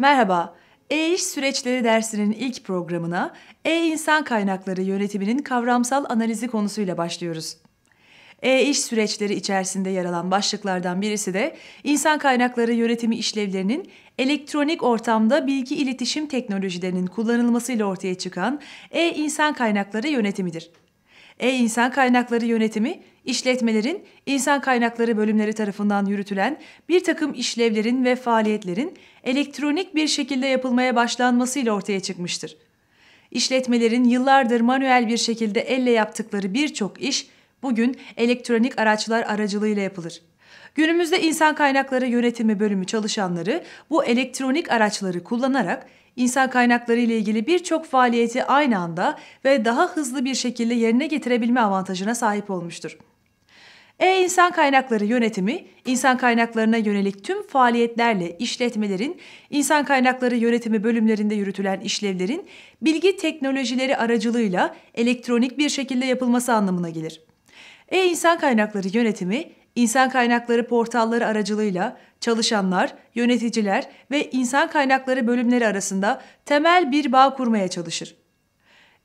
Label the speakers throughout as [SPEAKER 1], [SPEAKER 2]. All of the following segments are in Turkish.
[SPEAKER 1] Merhaba, E-iş süreçleri dersinin ilk programına E-insan kaynakları yönetiminin kavramsal analizi konusuyla başlıyoruz. E-iş süreçleri içerisinde yer alan başlıklardan birisi de insan kaynakları yönetimi işlevlerinin elektronik ortamda bilgi iletişim teknolojilerinin kullanılmasıyla ortaya çıkan e-insan kaynakları yönetimidir. E-insan kaynakları yönetimi İşletmelerin insan kaynakları bölümleri tarafından yürütülen bir takım işlevlerin ve faaliyetlerin elektronik bir şekilde yapılmaya başlanmasıyla ortaya çıkmıştır. İşletmelerin yıllardır manuel bir şekilde elle yaptıkları birçok iş bugün elektronik araçlar aracılığıyla yapılır. Günümüzde insan kaynakları yönetimi bölümü çalışanları bu elektronik araçları kullanarak İnsan kaynakları ile ilgili birçok faaliyeti aynı anda ve daha hızlı bir şekilde yerine getirebilme avantajına sahip olmuştur. e insan Kaynakları Yönetimi, insan kaynaklarına yönelik tüm faaliyetlerle işletmelerin, insan kaynakları yönetimi bölümlerinde yürütülen işlevlerin bilgi teknolojileri aracılığıyla elektronik bir şekilde yapılması anlamına gelir. e insan Kaynakları Yönetimi, İnsan kaynakları portalları aracılığıyla çalışanlar, yöneticiler ve insan kaynakları bölümleri arasında temel bir bağ kurmaya çalışır.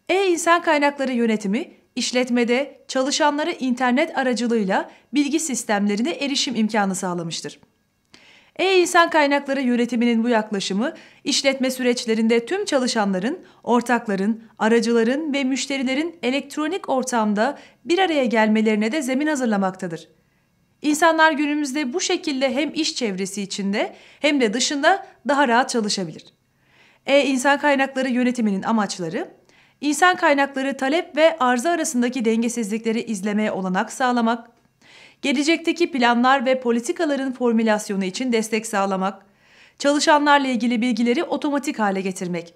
[SPEAKER 1] E-İnsan Kaynakları Yönetimi, işletmede çalışanlara internet aracılığıyla bilgi sistemlerine erişim imkanı sağlamıştır. E-İnsan Kaynakları Yönetiminin bu yaklaşımı, işletme süreçlerinde tüm çalışanların, ortakların, aracıların ve müşterilerin elektronik ortamda bir araya gelmelerine de zemin hazırlamaktadır. İnsanlar günümüzde bu şekilde hem iş çevresi içinde hem de dışında daha rahat çalışabilir. E insan kaynakları yönetiminin amaçları insan kaynakları talep ve arzu arasındaki dengesizlikleri izlemeye olanak sağlamak, gelecekteki planlar ve politikaların formülasyonu için destek sağlamak, çalışanlarla ilgili bilgileri otomatik hale getirmek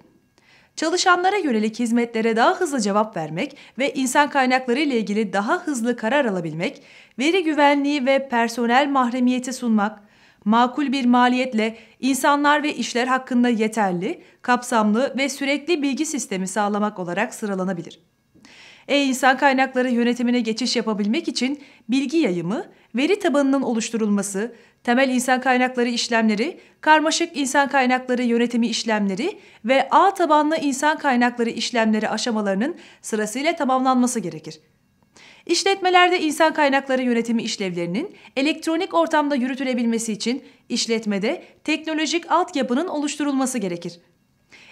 [SPEAKER 1] Çalışanlara yönelik hizmetlere daha hızlı cevap vermek ve insan kaynakları ile ilgili daha hızlı karar alabilmek, veri güvenliği ve personel mahremiyeti sunmak, makul bir maliyetle insanlar ve işler hakkında yeterli, kapsamlı ve sürekli bilgi sistemi sağlamak olarak sıralanabilir. E-insan kaynakları yönetimine geçiş yapabilmek için bilgi yayımı, veri tabanının oluşturulması, temel insan kaynakları işlemleri, karmaşık insan kaynakları yönetimi işlemleri ve ağ tabanlı insan kaynakları işlemleri aşamalarının sırasıyla tamamlanması gerekir. İşletmelerde insan kaynakları yönetimi işlevlerinin elektronik ortamda yürütülebilmesi için işletmede teknolojik altyapının oluşturulması gerekir.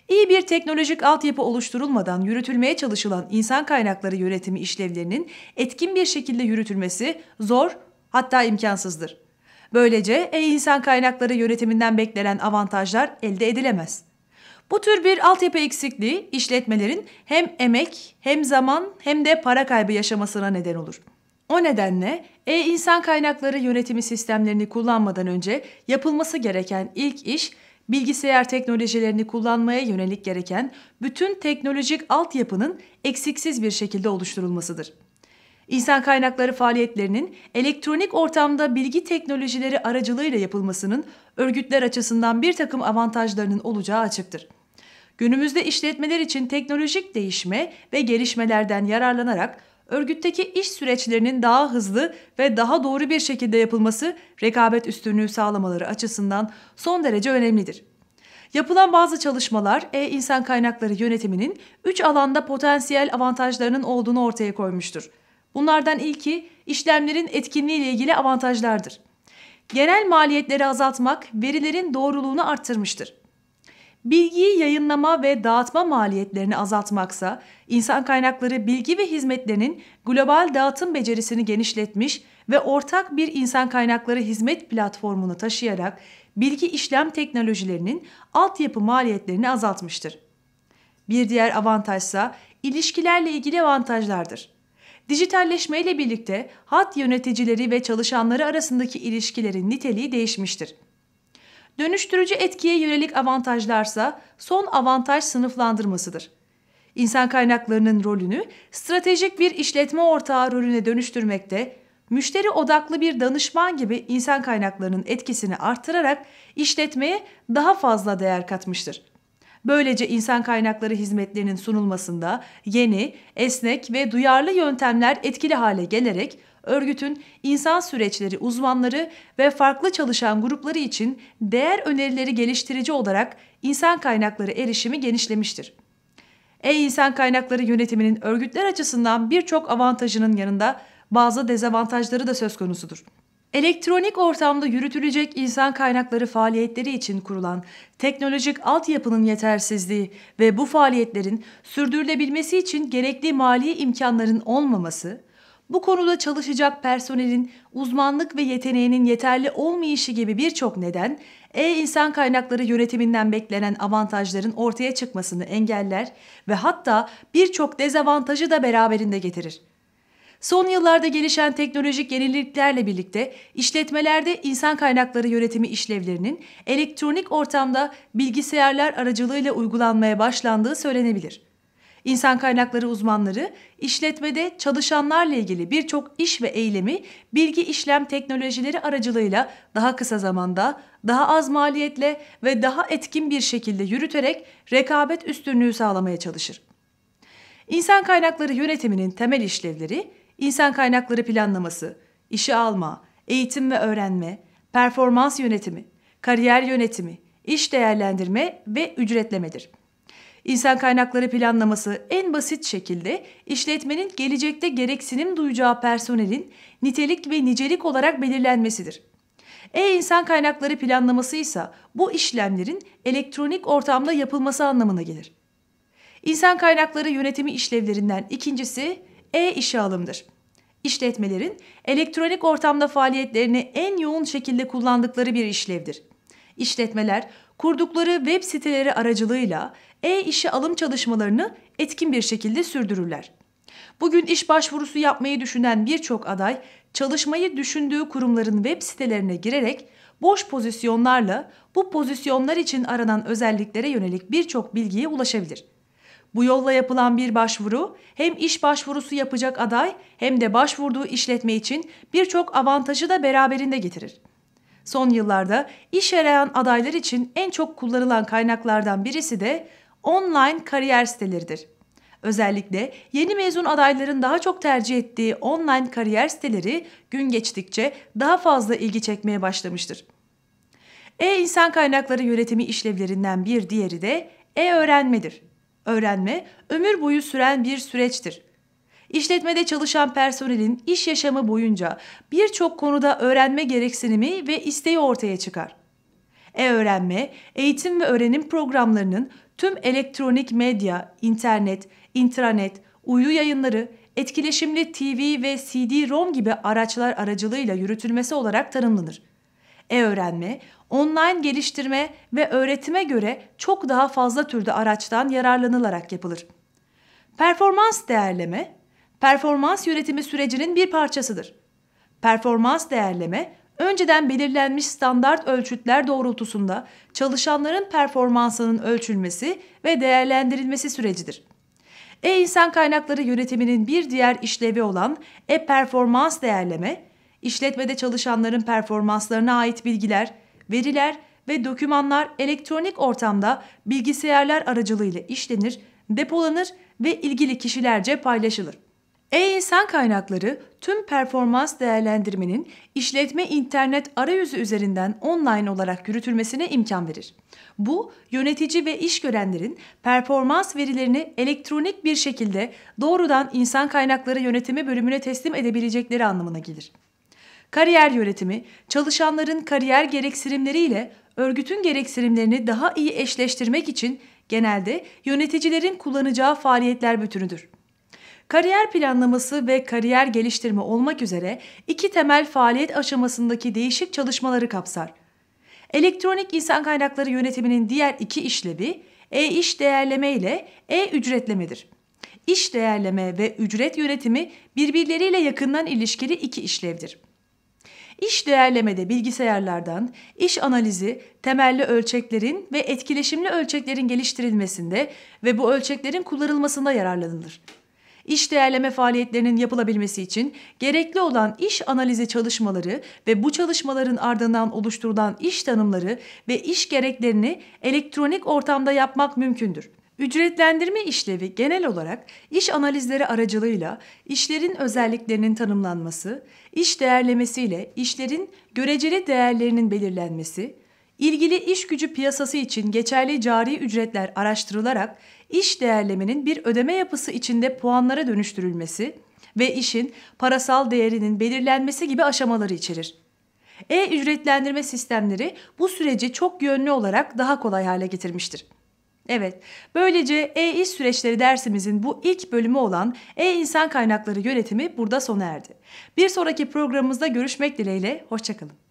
[SPEAKER 1] İyi bir teknolojik altyapı oluşturulmadan yürütülmeye çalışılan insan kaynakları yönetimi işlevlerinin etkin bir şekilde yürütülmesi zor hatta imkansızdır. Böylece e insan kaynakları yönetiminden beklenen avantajlar elde edilemez. Bu tür bir altyapı eksikliği işletmelerin hem emek, hem zaman, hem de para kaybı yaşamasına neden olur. O nedenle e-insan kaynakları yönetimi sistemlerini kullanmadan önce yapılması gereken ilk iş bilgisayar teknolojilerini kullanmaya yönelik gereken bütün teknolojik altyapının eksiksiz bir şekilde oluşturulmasıdır. İnsan kaynakları faaliyetlerinin elektronik ortamda bilgi teknolojileri aracılığıyla yapılmasının örgütler açısından bir takım avantajlarının olacağı açıktır. Günümüzde işletmeler için teknolojik değişme ve gelişmelerden yararlanarak örgütteki iş süreçlerinin daha hızlı ve daha doğru bir şekilde yapılması rekabet üstünlüğü sağlamaları açısından son derece önemlidir. Yapılan bazı çalışmalar e insan Kaynakları Yönetiminin 3 alanda potansiyel avantajlarının olduğunu ortaya koymuştur. Bunlardan ilki işlemlerin etkinliği ile ilgili avantajlardır. Genel maliyetleri azaltmak verilerin doğruluğunu arttırmıştır. Bilgiyi yayınlama ve dağıtma maliyetlerini azaltmaksa insan kaynakları bilgi ve hizmetlerinin global dağıtım becerisini genişletmiş ve ortak bir insan kaynakları hizmet platformunu taşıyarak bilgi işlem teknolojilerinin altyapı maliyetlerini azaltmıştır. Bir diğer avantajsa ilişkilerle ilgili avantajlardır. Dijitalleşmeyle birlikte hat yöneticileri ve çalışanları arasındaki ilişkilerin niteliği değişmiştir. Dönüştürücü etkiye yönelik avantajlarsa son avantaj sınıflandırmasıdır. İnsan kaynaklarının rolünü stratejik bir işletme ortağı rolüne dönüştürmekte, müşteri odaklı bir danışman gibi insan kaynaklarının etkisini artırarak işletmeye daha fazla değer katmıştır. Böylece insan kaynakları hizmetlerinin sunulmasında yeni, esnek ve duyarlı yöntemler etkili hale gelerek örgütün insan süreçleri uzmanları ve farklı çalışan grupları için değer önerileri geliştirici olarak insan kaynakları erişimi genişlemiştir. E-İnsan Kaynakları Yönetiminin örgütler açısından birçok avantajının yanında bazı dezavantajları da söz konusudur. Elektronik ortamda yürütülecek insan kaynakları faaliyetleri için kurulan teknolojik altyapının yetersizliği ve bu faaliyetlerin sürdürülebilmesi için gerekli mali imkanların olmaması, bu konuda çalışacak personelin uzmanlık ve yeteneğinin yeterli olmayışı gibi birçok neden e-insan kaynakları yönetiminden beklenen avantajların ortaya çıkmasını engeller ve hatta birçok dezavantajı da beraberinde getirir. Son yıllarda gelişen teknolojik yeniliklerle birlikte işletmelerde insan kaynakları yönetimi işlevlerinin elektronik ortamda bilgisayarlar aracılığıyla uygulanmaya başlandığı söylenebilir. İnsan kaynakları uzmanları işletmede çalışanlarla ilgili birçok iş ve eylemi bilgi işlem teknolojileri aracılığıyla daha kısa zamanda, daha az maliyetle ve daha etkin bir şekilde yürüterek rekabet üstünlüğü sağlamaya çalışır. İnsan kaynakları yönetiminin temel işlevleri insan kaynakları planlaması, işi alma, eğitim ve öğrenme, performans yönetimi, kariyer yönetimi, iş değerlendirme ve ücretlemedir. İnsan kaynakları planlaması en basit şekilde işletmenin gelecekte gereksinim duyacağı personelin nitelik ve nicelik olarak belirlenmesidir. E-insan kaynakları planlaması ise bu işlemlerin elektronik ortamda yapılması anlamına gelir. İnsan kaynakları yönetimi işlevlerinden ikincisi e-işe alımdır. İşletmelerin elektronik ortamda faaliyetlerini en yoğun şekilde kullandıkları bir işlevdir. İşletmeler kurdukları web siteleri aracılığıyla e-işe alım çalışmalarını etkin bir şekilde sürdürürler. Bugün iş başvurusu yapmayı düşünen birçok aday çalışmayı düşündüğü kurumların web sitelerine girerek boş pozisyonlarla bu pozisyonlar için aranan özelliklere yönelik birçok bilgiye ulaşabilir. Bu yolla yapılan bir başvuru hem iş başvurusu yapacak aday hem de başvurduğu işletme için birçok avantajı da beraberinde getirir. Son yıllarda iş arayan adaylar için en çok kullanılan kaynaklardan birisi de online kariyer siteleridir. Özellikle yeni mezun adayların daha çok tercih ettiği online kariyer siteleri gün geçtikçe daha fazla ilgi çekmeye başlamıştır. e insan Kaynakları Yönetimi işlevlerinden bir diğeri de e-öğrenmedir. Öğrenme ömür boyu süren bir süreçtir. İşletmede çalışan personelin iş yaşamı boyunca birçok konuda öğrenme gereksinimi ve isteği ortaya çıkar. E-öğrenme, eğitim ve öğrenim programlarının tüm elektronik medya, internet, intranet, uydu yayınları, etkileşimli TV ve CD-ROM gibi araçlar aracılığıyla yürütülmesi olarak tanımlanır e-öğrenme, online geliştirme ve öğretime göre çok daha fazla türde araçtan yararlanılarak yapılır. Performans değerleme, performans yönetimi sürecinin bir parçasıdır. Performans değerleme, önceden belirlenmiş standart ölçütler doğrultusunda çalışanların performansının ölçülmesi ve değerlendirilmesi sürecidir. e insan Kaynakları Yönetiminin bir diğer işlevi olan e-performans değerleme, işletmede çalışanların performanslarına ait bilgiler, veriler ve dokümanlar elektronik ortamda bilgisayarlar aracılığıyla işlenir, depolanır ve ilgili kişilerce paylaşılır. E-insan kaynakları tüm performans değerlendirmenin işletme internet arayüzü üzerinden online olarak yürütülmesine imkan verir. Bu, yönetici ve iş görenlerin performans verilerini elektronik bir şekilde doğrudan insan kaynakları yönetimi bölümüne teslim edebilecekleri anlamına gelir. Kariyer yönetimi, çalışanların kariyer gereksinimleriyle örgütün gereksinimlerini daha iyi eşleştirmek için genelde yöneticilerin kullanacağı faaliyetler bütünüdür. Kariyer planlaması ve kariyer geliştirme olmak üzere iki temel faaliyet aşamasındaki değişik çalışmaları kapsar. Elektronik insan kaynakları yönetiminin diğer iki işlevi e-iş değerleme ile e-ücretlemedir. İş değerleme ve ücret yönetimi birbirleriyle yakından ilişkili iki işlevdir. İş değerlemede bilgisayarlardan, iş analizi, temelli ölçeklerin ve etkileşimli ölçeklerin geliştirilmesinde ve bu ölçeklerin kullanılmasında yararlanılır. İş değerleme faaliyetlerinin yapılabilmesi için gerekli olan iş analizi çalışmaları ve bu çalışmaların ardından oluşturulan iş tanımları ve iş gereklerini elektronik ortamda yapmak mümkündür. Ücretlendirme işlevi genel olarak iş analizleri aracılığıyla işlerin özelliklerinin tanımlanması, iş değerlemesiyle işlerin göreceli değerlerinin belirlenmesi, ilgili iş gücü piyasası için geçerli cari ücretler araştırılarak iş değerlemenin bir ödeme yapısı içinde puanlara dönüştürülmesi ve işin parasal değerinin belirlenmesi gibi aşamaları içerir. E-ücretlendirme sistemleri bu süreci çok yönlü olarak daha kolay hale getirmiştir. Evet, böylece E-İş Süreçleri dersimizin bu ilk bölümü olan E-İnsan Kaynakları Yönetimi burada sona erdi. Bir sonraki programımızda görüşmek dileğiyle, hoşçakalın.